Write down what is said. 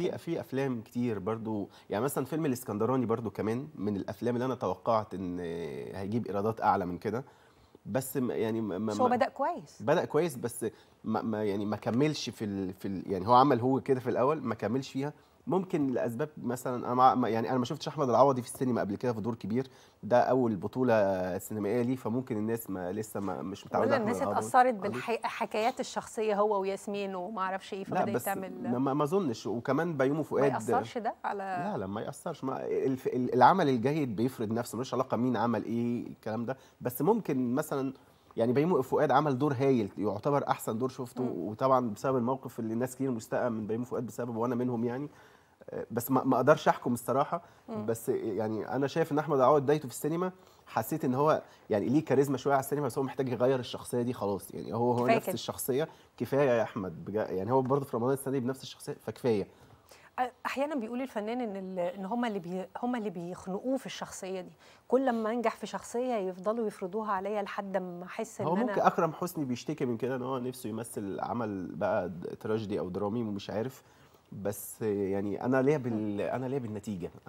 في في افلام كتير برضو يعني مثلا فيلم الاسكندراني برضو كمان من الافلام اللي انا توقعت ان هيجيب ايرادات اعلى من كده بس يعني ما هو بدا كويس بدا كويس بس ما يعني ما كملش في ال في ال يعني هو عمل هو كده في الاول ما كملش فيها ممكن لاسباب مثلا انا مع يعني انا ما شفتش احمد العوضي في السينما قبل كده في دور كبير ده اول بطوله سينمائيه ليه فممكن الناس ما لسه ما مش متعوده كل الناس اتاثرت بالحكايات الشخصيه هو وياسمين وما اعرفش ايه فبدات تعمل ما اظنش وكمان بيومي فؤاد ما ياثرش ده على لا لا ما ياثرش ما العمل الجيد بيفرض نفسه ملوش علاقه مين عمل ايه الكلام ده بس ممكن مثلا يعني بيومي فؤاد عمل دور هايل يعتبر احسن دور شفته م. وطبعا بسبب الموقف اللي الناس كتير مستاءه من بيومي فؤاد بسببه وانا منهم يعني بس ما اقدرش احكم الصراحه بس يعني انا شايف ان احمد عوض دايته في السينما حسيت ان هو يعني ليه كاريزما شويه على السينما بس هو محتاج يغير الشخصيه دي خلاص يعني هو هو نفس كده. الشخصيه كفايه يا احمد يعني هو برضه في رمضان السنه دي بنفس الشخصيه فكفايه احيانا بيقول الفنان ان ان هم اللي بي هم اللي بيخنقوه في الشخصيه دي كل ما انجح في شخصيه يفضلوا يفرضوها عليا لحد ما احس ان هو ممكن أنا اكرم حسني بيشتكي من كده ان هو نفسه يمثل عمل بقى تراجيدي او درامي ومش عارف بس يعني انا ليا بال... انا ليا بالنتيجه